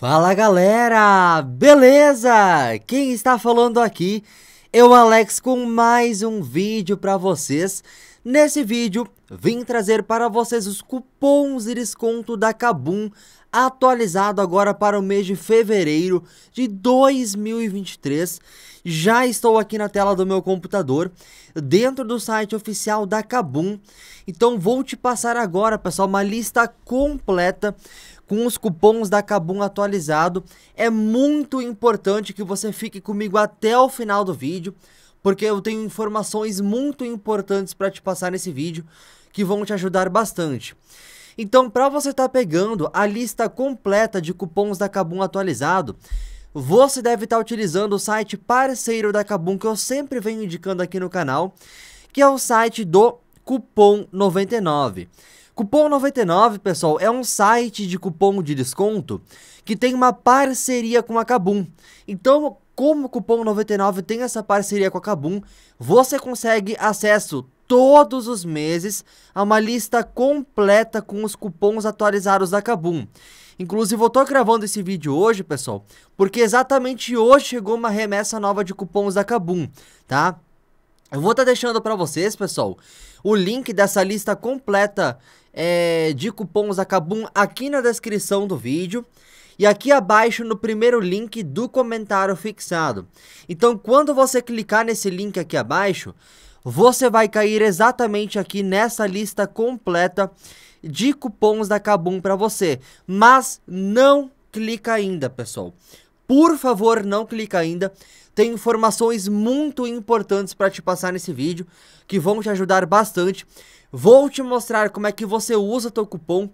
Fala galera, beleza? Quem está falando aqui? Eu é Alex com mais um vídeo para vocês Nesse vídeo, vim trazer para vocês os cupons de desconto da Kabum, atualizado agora para o mês de fevereiro de 2023. Já estou aqui na tela do meu computador, dentro do site oficial da Kabum. Então vou te passar agora, pessoal, uma lista completa com os cupons da Kabum atualizado. É muito importante que você fique comigo até o final do vídeo porque eu tenho informações muito importantes para te passar nesse vídeo que vão te ajudar bastante. Então, para você estar tá pegando a lista completa de cupons da Kabum atualizado, você deve estar tá utilizando o site parceiro da Kabum que eu sempre venho indicando aqui no canal, que é o site do Cupom 99. Cupom 99, pessoal, é um site de cupom de desconto que tem uma parceria com a Kabum. Então, como o cupom 99 tem essa parceria com a Kabum, você consegue acesso todos os meses a uma lista completa com os cupons atualizados da Kabum. Inclusive, eu tô gravando esse vídeo hoje, pessoal, porque exatamente hoje chegou uma remessa nova de cupons da Kabum, tá? Eu vou estar tá deixando para vocês, pessoal, o link dessa lista completa é, de cupons da Kabum aqui na descrição do vídeo e aqui abaixo no primeiro link do comentário fixado. Então quando você clicar nesse link aqui abaixo, você vai cair exatamente aqui nessa lista completa de cupons da Kabum para você. Mas não clica ainda, pessoal. Por favor, não clica ainda. Tem informações muito importantes para te passar nesse vídeo que vão te ajudar bastante. Vou te mostrar como é que você usa teu cupom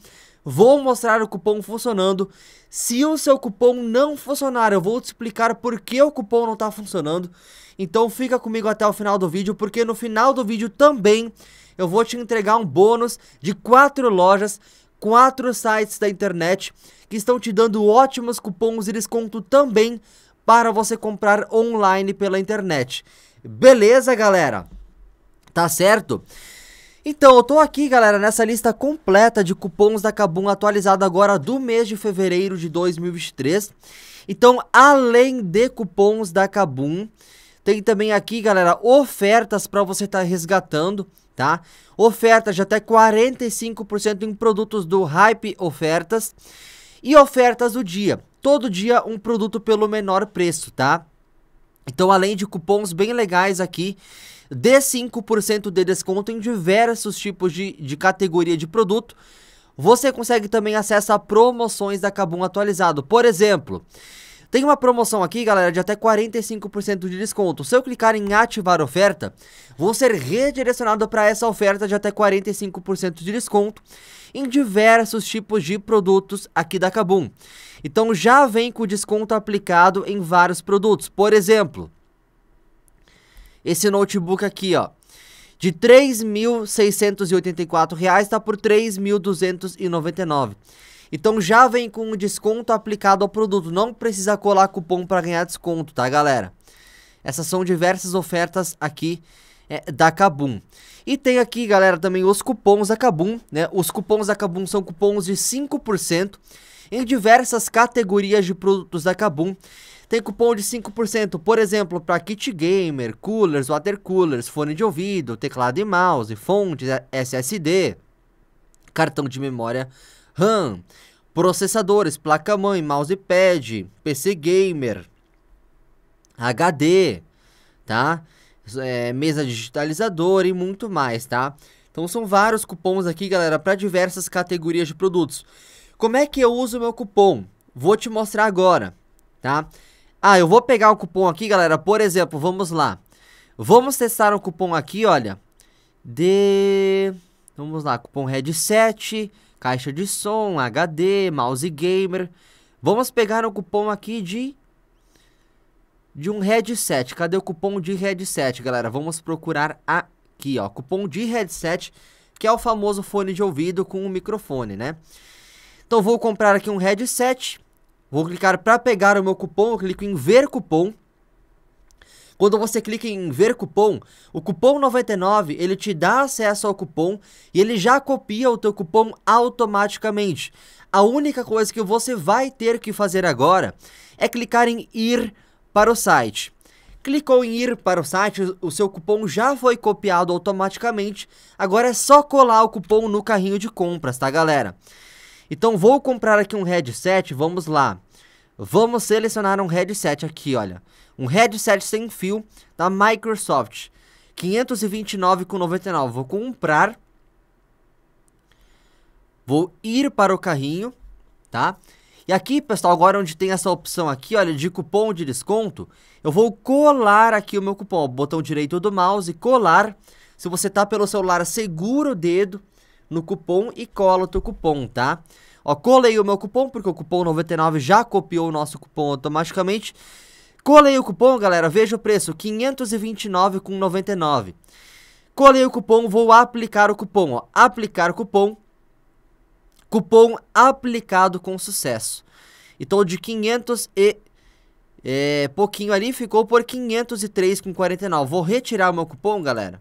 Vou mostrar o cupom funcionando. Se o seu cupom não funcionar, eu vou te explicar por que o cupom não está funcionando. Então fica comigo até o final do vídeo, porque no final do vídeo também eu vou te entregar um bônus de quatro lojas, quatro sites da internet que estão te dando ótimos cupons e desconto também para você comprar online pela internet. Beleza, galera? Tá certo? Então, eu tô aqui, galera, nessa lista completa de cupons da Kabum atualizada agora do mês de fevereiro de 2023. Então, além de cupons da Kabum, tem também aqui, galera, ofertas para você estar tá resgatando, tá? Ofertas de até 45% em produtos do Hype Ofertas e ofertas do dia. Todo dia um produto pelo menor preço, tá? Então, além de cupons bem legais aqui, dê 5% de desconto em diversos tipos de, de categoria de produto. Você consegue também acesso a promoções da Cabum atualizado. Por exemplo, tem uma promoção aqui, galera, de até 45% de desconto. Se eu clicar em ativar oferta, vou ser redirecionado para essa oferta de até 45% de desconto em diversos tipos de produtos aqui da Kabum. Então já vem com desconto aplicado em vários produtos. Por exemplo, esse notebook aqui, ó. De R$ 3.684 está por R$ 3.299. Então já vem com o desconto aplicado ao produto. Não precisa colar cupom para ganhar desconto, tá, galera? Essas são diversas ofertas aqui é, da Kabum. E tem aqui, galera, também os cupons da Kabum, né? Os cupons da Kabum são cupons de 5% em diversas categorias de produtos da Kabum. Tem cupom de 5%, por exemplo, para kit gamer, coolers, water coolers, fone de ouvido, teclado e mouse, fontes, SSD, cartão de memória RAM, processadores, placa-mãe, mousepad, PC gamer, HD, tá? É, mesa digitalizadora e muito mais, tá? Então são vários cupons aqui, galera, para diversas categorias de produtos. Como é que eu uso meu cupom? Vou te mostrar agora, tá? Ah, eu vou pegar o cupom aqui, galera. Por exemplo, vamos lá. Vamos testar o cupom aqui, olha. De... Vamos lá, cupom headset, caixa de som, HD, mouse gamer. Vamos pegar o cupom aqui de... De um headset. Cadê o cupom de headset, galera? Vamos procurar aqui, ó. Cupom de headset, que é o famoso fone de ouvido com o um microfone, né? Então vou comprar aqui um headset. Vou clicar para pegar o meu cupom, eu clico em ver cupom. Quando você clica em ver cupom, o cupom 99, ele te dá acesso ao cupom e ele já copia o teu cupom automaticamente. A única coisa que você vai ter que fazer agora é clicar em ir para o site. Clicou em ir para o site, o seu cupom já foi copiado automaticamente. Agora é só colar o cupom no carrinho de compras, tá, galera? Então vou comprar aqui um headset, vamos lá. Vamos selecionar um headset aqui, olha. Um headset sem fio da Microsoft. 529,99. Vou comprar. Vou ir para o carrinho, tá? E aqui, pessoal, agora onde tem essa opção aqui, olha, de cupom de desconto, eu vou colar aqui o meu cupom, botão direito do mouse, colar. Se você tá pelo celular, segura o dedo no cupom e cola o teu cupom, tá? Ó, colei o meu cupom, porque o cupom 99 já copiou o nosso cupom automaticamente. Colei o cupom, galera, veja o preço, 529,99. Colei o cupom, vou aplicar o cupom, ó, aplicar o cupom. Cupom aplicado com sucesso. Então de 500 e é, pouquinho ali ficou por 503,49. Vou retirar o meu cupom, galera.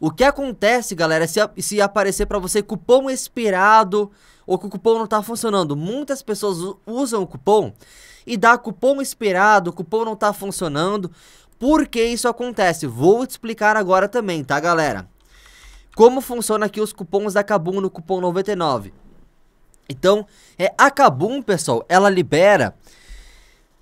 O que acontece, galera, é se, se aparecer para você cupom expirado ou que o cupom não tá funcionando? Muitas pessoas usam o cupom e dá cupom expirado, cupom não tá funcionando. Por que isso acontece? Vou te explicar agora também, tá, galera? Como funciona aqui os cupons da Kabum no cupom 99. Então, é, a Kabum, pessoal, ela libera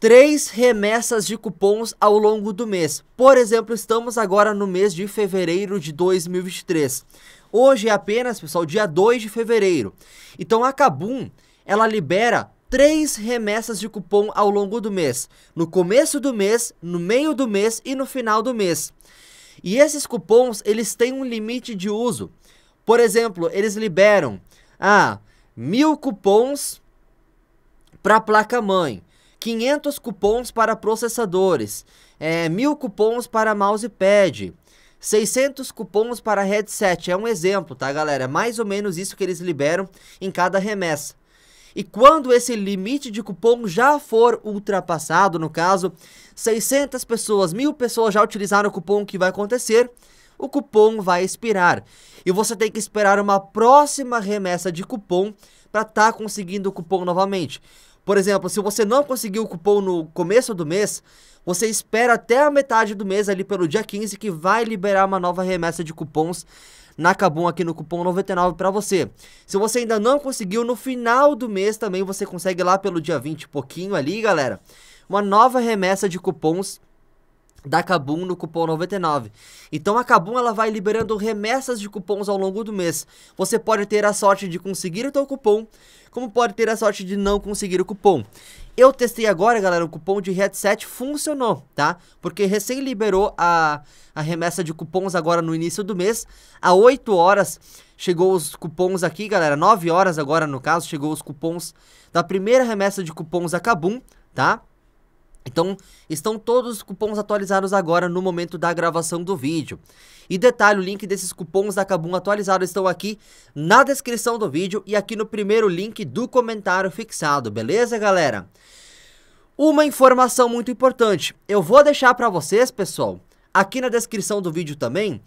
três remessas de cupons ao longo do mês. Por exemplo, estamos agora no mês de fevereiro de 2023. Hoje é apenas, pessoal, dia 2 de fevereiro. Então a Kabum, ela libera três remessas de cupom ao longo do mês. No começo do mês, no meio do mês e no final do mês. E esses cupons, eles têm um limite de uso. Por exemplo, eles liberam ah, mil cupons para placa-mãe, 500 cupons para processadores, é, 1.000 cupons para mousepad, 600 cupons para headset. É um exemplo, tá, galera? É mais ou menos isso que eles liberam em cada remessa. E quando esse limite de cupom já for ultrapassado, no caso, 600 pessoas, mil pessoas já utilizaram o cupom, o que vai acontecer? O cupom vai expirar. E você tem que esperar uma próxima remessa de cupom para estar tá conseguindo o cupom novamente. Por exemplo, se você não conseguiu o cupom no começo do mês, você espera até a metade do mês, ali pelo dia 15, que vai liberar uma nova remessa de cupons na Kabum aqui no cupom 99 para você. Se você ainda não conseguiu, no final do mês também você consegue lá pelo dia 20 pouquinho ali, galera, uma nova remessa de cupons da Kabum no cupom 99. Então a Kabum ela vai liberando remessas de cupons ao longo do mês. Você pode ter a sorte de conseguir o seu cupom, como pode ter a sorte de não conseguir o cupom. Eu testei agora, galera, o cupom de headset funcionou, tá? Porque recém liberou a, a remessa de cupons agora no início do mês, a 8 horas chegou os cupons aqui, galera, 9 horas agora no caso, chegou os cupons da primeira remessa de cupons da Kabum, tá? Então, estão todos os cupons atualizados agora no momento da gravação do vídeo. E detalhe, o link desses cupons da Kabum atualizados estão aqui na descrição do vídeo e aqui no primeiro link do comentário fixado, beleza, galera? Uma informação muito importante, eu vou deixar para vocês, pessoal, aqui na descrição do vídeo também,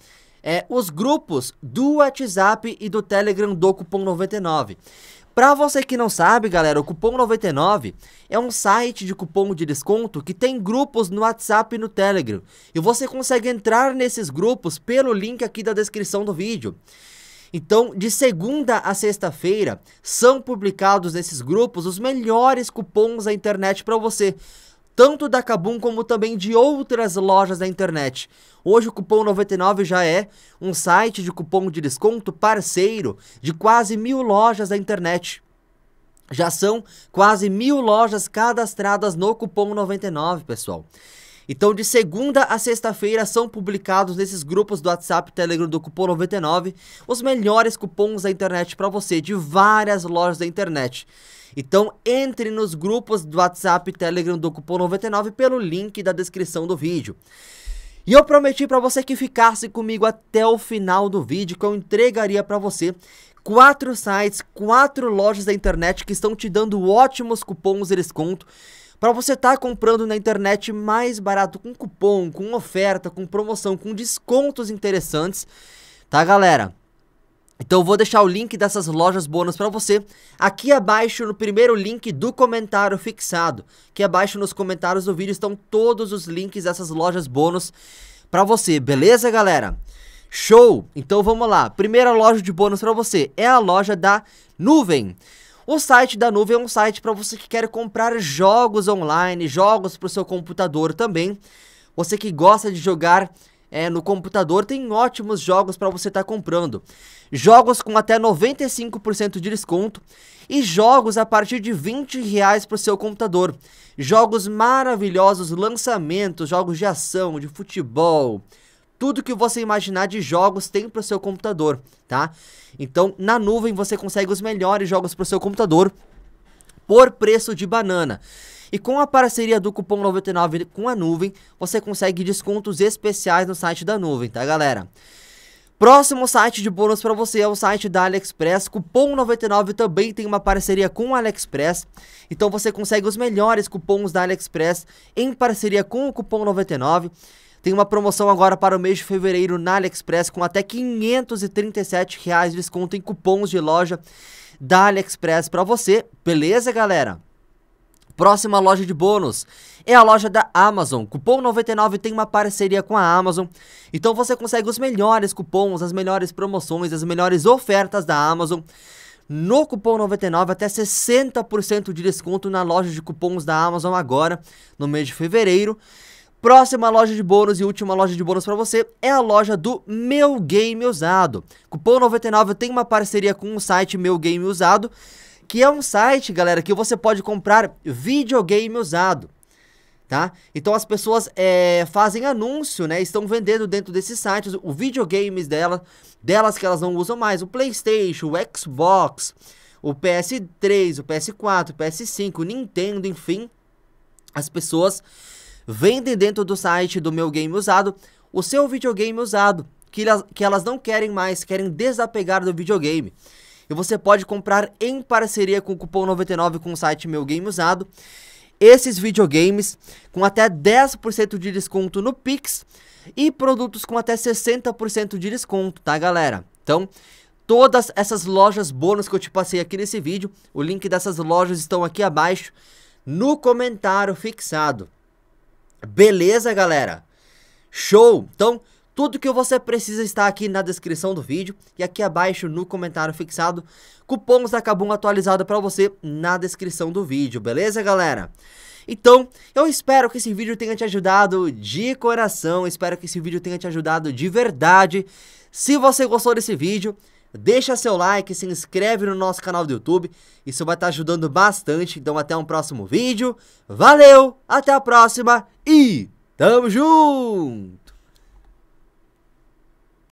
é, os grupos do WhatsApp e do Telegram do Cupom 99. Para você que não sabe, galera, o Cupom 99 é um site de cupom de desconto que tem grupos no WhatsApp e no Telegram. E você consegue entrar nesses grupos pelo link aqui da descrição do vídeo. Então, de segunda a sexta-feira, são publicados nesses grupos os melhores cupons da internet para você tanto da Kabum como também de outras lojas da internet. Hoje o Cupom 99 já é um site de cupom de desconto parceiro de quase mil lojas da internet. Já são quase mil lojas cadastradas no Cupom 99, pessoal. Então, de segunda a sexta-feira são publicados nesses grupos do WhatsApp Telegram do Cupom 99 os melhores cupons da internet para você, de várias lojas da internet. Então, entre nos grupos do WhatsApp Telegram do Cupom 99 pelo link da descrição do vídeo. E eu prometi para você que ficasse comigo até o final do vídeo que eu entregaria para você quatro sites, quatro lojas da internet que estão te dando ótimos cupons de desconto para você estar tá comprando na internet mais barato com cupom, com oferta, com promoção, com descontos interessantes, tá galera? Então eu vou deixar o link dessas lojas bônus para você aqui abaixo no primeiro link do comentário fixado, que abaixo nos comentários do vídeo estão todos os links dessas lojas bônus para você, beleza, galera? Show! Então vamos lá. Primeira loja de bônus para você é a loja da Nuvem. O site da nuvem é um site para você que quer comprar jogos online, jogos para o seu computador também. Você que gosta de jogar é, no computador tem ótimos jogos para você estar tá comprando. Jogos com até 95% de desconto e jogos a partir de 20 reais para o seu computador. Jogos maravilhosos, lançamentos, jogos de ação, de futebol, tudo que você imaginar de jogos tem para o seu computador, tá? Então, na nuvem você consegue os melhores jogos para o seu computador por preço de banana. E com a parceria do cupom 99 com a nuvem, você consegue descontos especiais no site da nuvem, tá, galera? Próximo site de bônus para você é o site da AliExpress. Cupom 99 também tem uma parceria com a AliExpress. Então você consegue os melhores cupons da AliExpress em parceria com o cupom 99. Tem uma promoção agora para o mês de fevereiro na AliExpress com até 537 reais de desconto em cupons de loja da AliExpress para você. Beleza, galera? Próxima loja de bônus é a loja da Amazon. Cupom 99 tem uma parceria com a Amazon, então você consegue os melhores cupons, as melhores promoções, as melhores ofertas da Amazon. No cupom 99 até 60% de desconto na loja de cupons da Amazon agora no mês de fevereiro. Próxima loja de bônus e última loja de bônus para você é a loja do Meu Game Usado. Cupom 99 tem uma parceria com o site Meu Game Usado, que é um site, galera, que você pode comprar videogame usado. Tá? Então as pessoas é, fazem anúncio, né? Estão vendendo dentro desses sites o videogames dela, delas que elas não usam mais, o PlayStation, o Xbox, o PS3, o PS4, o PS5, o Nintendo, enfim. As pessoas vendem dentro do site do meu game usado o seu videogame usado, que elas, que elas não querem mais, querem desapegar do videogame. E você pode comprar em parceria com o cupom 99 com o site meu game usado esses videogames com até 10% de desconto no Pix e produtos com até 60% de desconto, tá galera? Então, todas essas lojas bônus que eu te passei aqui nesse vídeo, o link dessas lojas estão aqui abaixo no comentário fixado. Beleza, galera? Show! Então, tudo que você precisa está aqui na descrição do vídeo e aqui abaixo no comentário fixado. Cupons da Kabum atualizado para você na descrição do vídeo, beleza, galera? Então, eu espero que esse vídeo tenha te ajudado de coração, espero que esse vídeo tenha te ajudado de verdade. Se você gostou desse vídeo, Deixa seu like, se inscreve no nosso canal do YouTube, isso vai estar tá ajudando bastante. Então até um próximo vídeo. Valeu, até a próxima e tamo junto!